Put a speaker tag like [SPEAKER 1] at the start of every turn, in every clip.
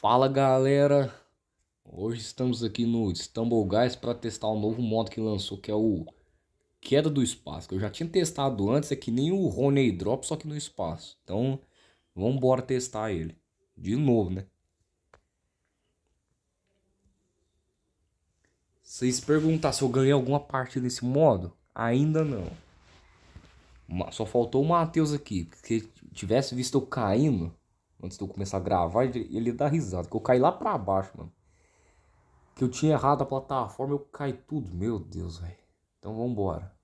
[SPEAKER 1] Fala galera! Hoje estamos aqui no Istanbul Guys para testar o um novo modo que lançou, que é o Queda do Espaço. Que eu já tinha testado antes, é que nem o Honey Drop, só que no espaço. Então, vamos embora testar ele. De novo, né? Vocês perguntar se eu ganhei alguma parte nesse modo? Ainda não. Só faltou o Matheus aqui, porque tivesse visto eu caindo Antes de eu começar a gravar, ele dá risada. Que eu caí lá pra baixo, mano. Que eu tinha errado a plataforma, eu caí tudo. Meu Deus, velho. Então vambora.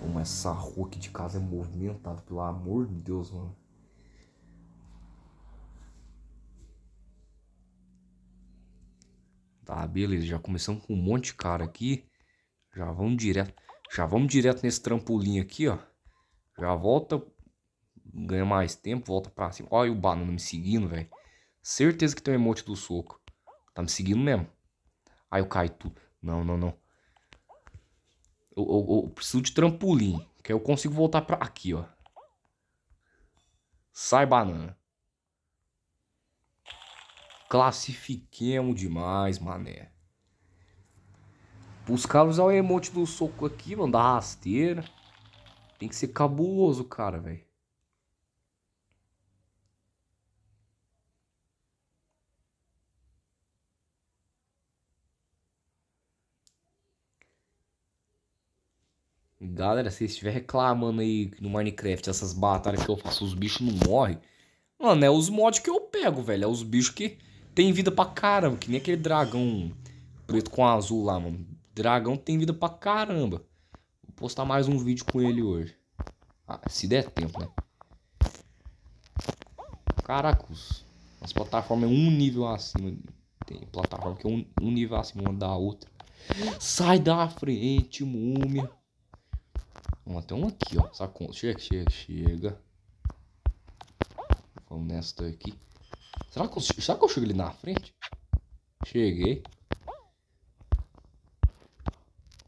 [SPEAKER 1] Como essa rua aqui de casa é movimentada, pelo amor de Deus, mano. Tá, beleza. Já começamos com um monte de cara aqui. Já vamos direto. Já vamos direto nesse trampolim aqui, ó. Já volta, ganha mais tempo, volta pra cima. Olha o banana me seguindo, velho. Certeza que tem um emote do soco. Tá me seguindo mesmo. Aí eu caio tudo. Não, não, não. Eu, eu, eu preciso de trampolim. Que aí eu consigo voltar pra aqui, ó. Sai, banana. Classifiquemos demais, mané. Buscar usar o emote do soco aqui, mano, da rasteira. Tem que ser cabuloso, cara, velho. Galera, se estiver reclamando aí no Minecraft essas batalhas que eu faço, os bichos não morrem. Mano, é os mods que eu pego, velho. É os bichos que tem vida pra caramba, que nem aquele dragão preto com azul lá, mano dragão tem vida pra caramba. Vou postar mais um vídeo com ele hoje. Ah, se der tempo, né? Caracos. As plataformas é um nível acima. Tem plataforma que é um, um nível acima uma da outra. Sai da frente, múmia. Vamos até um aqui, ó. Chega, chega, chega. Vamos nessa aqui. Será que, eu, será que eu chego ali na frente? Cheguei.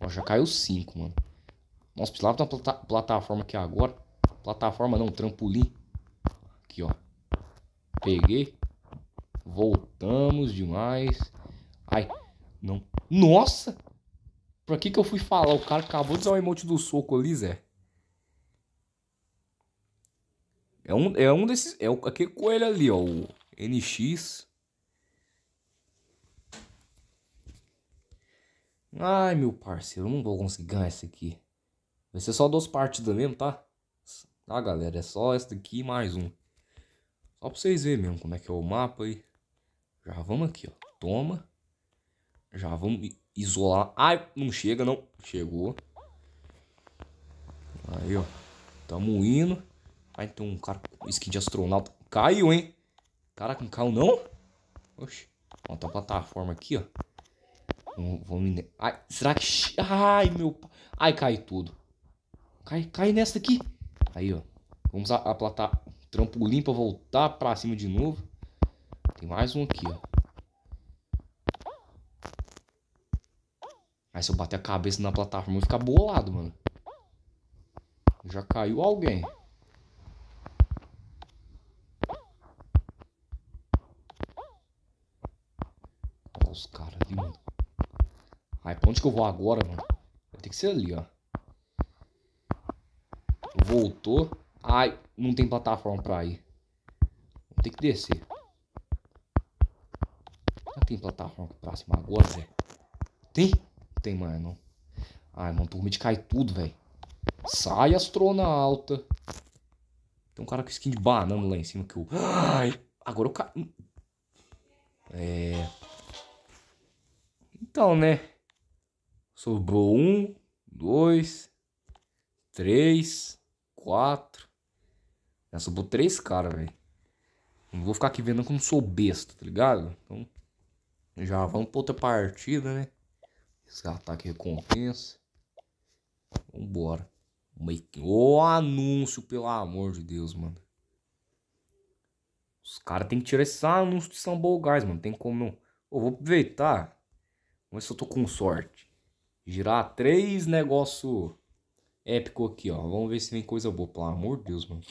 [SPEAKER 1] Ó, já caiu 5, mano. Nossa, precisava de uma plata plataforma aqui agora. Plataforma não, trampolim. Aqui, ó. Peguei. Voltamos demais. Ai, não. Nossa! Pra que que eu fui falar? O cara acabou de dar o um emote do soco ali, Zé. É um, é um desses. É aquele coelho ali, ó. O NX. Ai, meu parceiro, não vou conseguir ganhar essa aqui. Vai ser só duas partidas mesmo, tá? Tá, galera, é só essa daqui e mais um. Só pra vocês verem mesmo como é que é o mapa aí. Já vamos aqui, ó. Toma. Já vamos isolar. Ai, não chega, não. Chegou. Aí, ó. Tamo indo. Ai, tem um cara com skin de astronauta. Caiu, hein? Cara com carro, não? Oxi. Ó, tá a plataforma aqui, ó. Vamos. Ai, será que. Ai, meu. Ai, cai tudo. Cai, cai nessa aqui. Aí, ó. Vamos aplatar trampolim pra voltar pra cima de novo. Tem mais um aqui, ó. Aí se eu bater a cabeça na plataforma, eu vou ficar bolado, mano. Já caiu alguém. Ai, pra onde que eu vou agora, mano? Vai ter que ser ali, ó. Voltou. Ai, não tem plataforma pra ir. Vou ter que descer. Não tem plataforma pra cima agora, velho. Tem? tem, mano. Ai, mano, tô com medo de cair tudo, velho. Sai, astronauta. Tem um cara com skin de banana lá em cima que eu... Ai, agora eu caí. É... Então, né? Sobrou um, dois, três, quatro. Já sobrou três caras, velho. Não vou ficar aqui vendo como sou besta, tá ligado? Então, já vamos pra outra partida, né? Resgatar aqui recompensa. Vambora. O anúncio, pelo amor de Deus, mano. Os caras tem que tirar esse anúncio de São Gás, mano. Tem como não. Eu vou aproveitar. Vamos ver se eu tô com sorte. Girar três negócio épico aqui, ó. Vamos ver se tem coisa boa. Pelo amor de Deus, mano.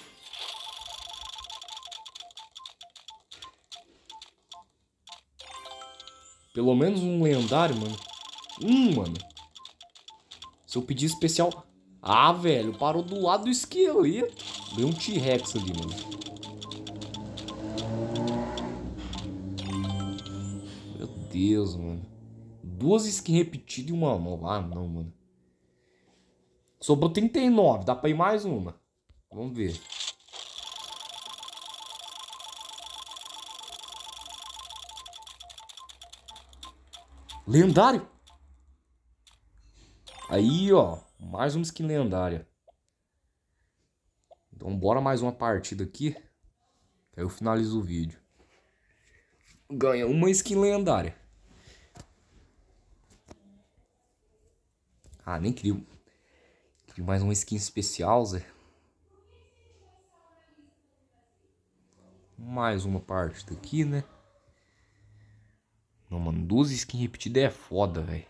[SPEAKER 1] Pelo menos um lendário, mano. Um, mano. Se eu pedir especial... Ah, velho, parou do lado do esqueleto. Deu um T-Rex ali, mano. Meu Deus, mano. Duas skins repetidas e uma mão. Ah, não, mano. Sobrou 39. Dá pra ir mais uma. Vamos ver. Lendário. Aí, ó. Mais uma skin lendária. Então, bora mais uma partida aqui. Aí eu finalizo o vídeo. Ganha uma skin lendária. Ah, nem crio. Crio mais uma skin especial, Zé. Mais uma parte daqui, né? Não, mano, duas skins repetidas é foda, velho.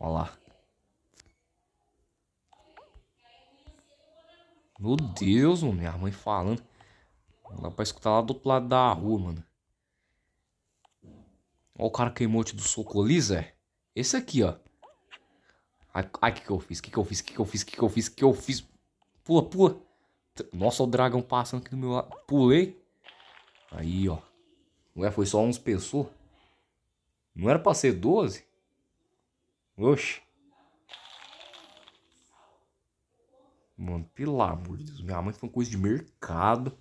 [SPEAKER 1] Olha lá. Meu Deus, mano, minha mãe falando. Não dá pra escutar lá do outro lado da rua, mano. Olha o cara queimou-te é do Zé. Esse aqui, ó. Ai, o que que eu fiz? Que que eu fiz? Que que eu fiz? Que que eu fiz? Que que eu fiz? Pula, pula. Nossa, o dragão passando aqui do meu lado. Pulei. Aí, ó. Ué, foi só uns pessoas. Não era pra ser 12? Oxi. Mano, pelo amor de Deus. Minha mãe foi uma coisa de mercado.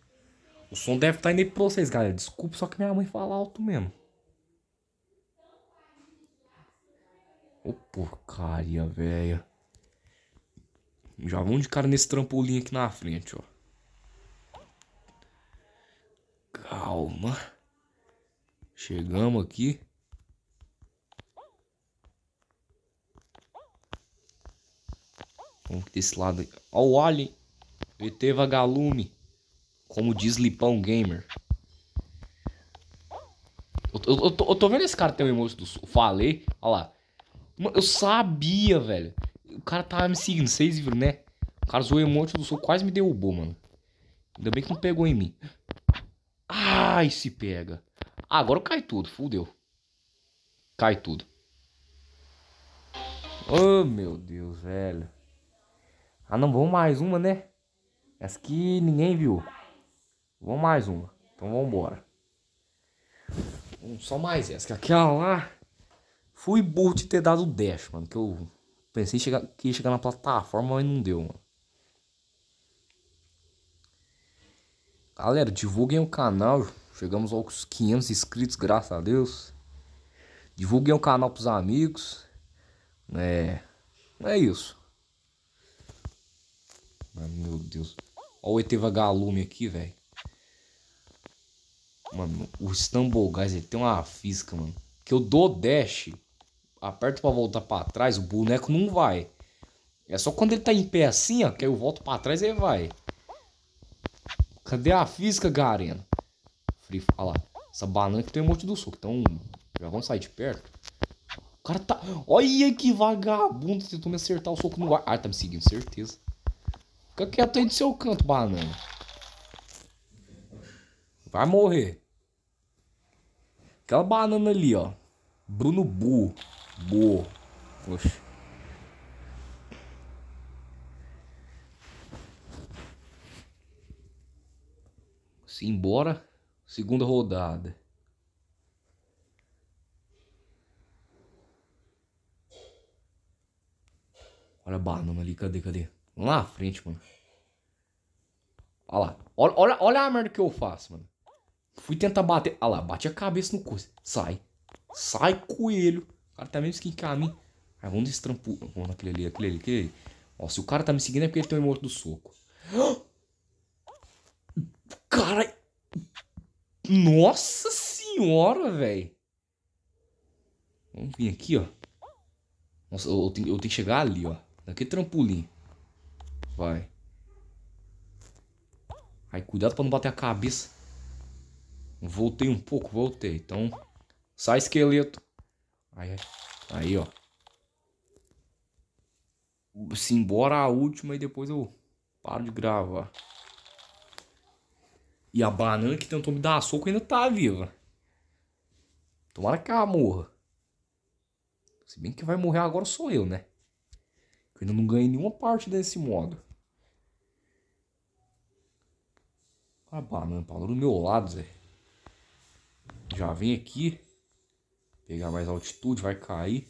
[SPEAKER 1] O som deve estar tá indo aí pra vocês, galera. Desculpa, só que minha mãe fala alto mesmo. Ô oh, porcaria, velho. Já vamos de cara nesse trampolim aqui na frente, ó. Calma. Chegamos aqui. Vamos desse lado aqui. Ó o Alien. ET Vagalume. Como diz Lipão Gamer. Eu, eu, eu, tô, eu tô, vendo esse cara ter um emoji do... Falei. Olha lá eu sabia, velho. O cara tava me seguindo, vocês viram, né? O cara zoou o emote do soco, quase me derrubou, mano. Ainda bem que não pegou em mim. Ai, se pega. Ah, agora cai tudo, fudeu. Cai tudo. Oh, meu Deus, velho. Ah, não, vamos mais uma, né? Essa que ninguém viu. Vamos mais uma. Então vamos embora. Hum, só mais essa. Que aquela lá... Fui burro de ter dado dash, mano. Que eu pensei chegar, que ia chegar na plataforma, mas não deu, mano. Galera, divulguem o canal. Chegamos aos 500 inscritos, graças a Deus. Divulguem o canal pros amigos. É. É isso. Ai, meu Deus. Olha o ET vagalume aqui, velho. Mano, o Stumble Guys, ele tem uma física, mano. Que eu dou dash aperto para voltar para trás, o boneco não vai. É só quando ele tá em pé assim, ó, que eu volto para trás e ele vai. Cadê a física, Garena? Free fala. Essa banana que tem um monte do suco, então já vamos sair de perto. O cara tá. Olha que vagabundo tentou me acertar o soco no ar. Ah, tá me seguindo, certeza. Fica quieto aí do seu canto, banana. Vai morrer. Aquela banana ali, ó. Bruno Burro. Boa. Se embora, segunda rodada. Olha a banana ali, cadê, cadê? Vamos lá à frente, mano. Olha lá. Olha, olha, olha a merda que eu faço, mano. Fui tentar bater. Olha lá, bate a cabeça no coisa. Sai. Sai, coelho cara tá me seguindo caminho. Aí vamos nesse trampo. Vamos naquele ali, aquele ali, aquele ali. Ó, se o cara tá me seguindo é porque ele tem um morto do soco. Cara. Nossa senhora, velho. Vamos vir aqui, ó. Nossa, eu, eu, tenho, eu, tenho, que chegar ali, ó. Daquele é trampolim. Vai. Aí, cuidado pra não bater a cabeça. Voltei um pouco, voltei. Então, sai esqueleto. Aí, aí ó. Se assim, embora a última e depois eu paro de gravar. E a banana que tentou me dar soco ainda tá viva. Tomara que ela morra. Se bem que vai morrer agora sou eu, né? Eu ainda não ganhei nenhuma parte desse modo. A banana parou do meu lado, Zé. Já vem aqui pegar mais altitude, vai cair.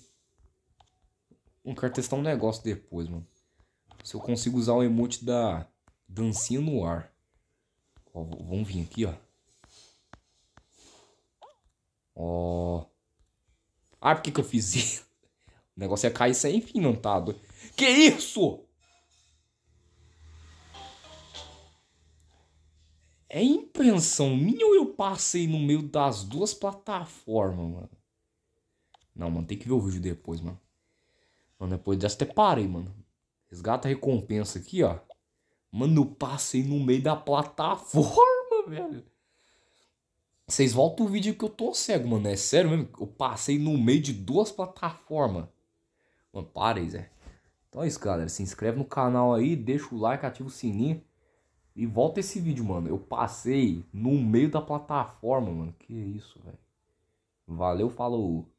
[SPEAKER 1] Eu quero testar um negócio depois, mano. Se eu consigo usar o emote da dancinha no ar. Ó, vamos vir aqui, ó. Ó. Ah, por que que eu fiz isso? O negócio ia cair sem fim, não tá? Doido. Que isso? É impressão minha ou eu passei no meio das duas plataformas, mano? Não, mano, tem que ver o vídeo depois, mano. Mano, depois dessa até parei, mano. Resgata a recompensa aqui, ó. Mano, eu passei no meio da plataforma, velho. Vocês voltam o vídeo que eu tô cego, mano. É sério mesmo? Eu passei no meio de duas plataformas. Mano, parei, Zé. Então é isso, galera. Se inscreve no canal aí, deixa o like, ativa o sininho. E volta esse vídeo, mano. Eu passei no meio da plataforma, mano. Que isso, velho. Valeu, falou.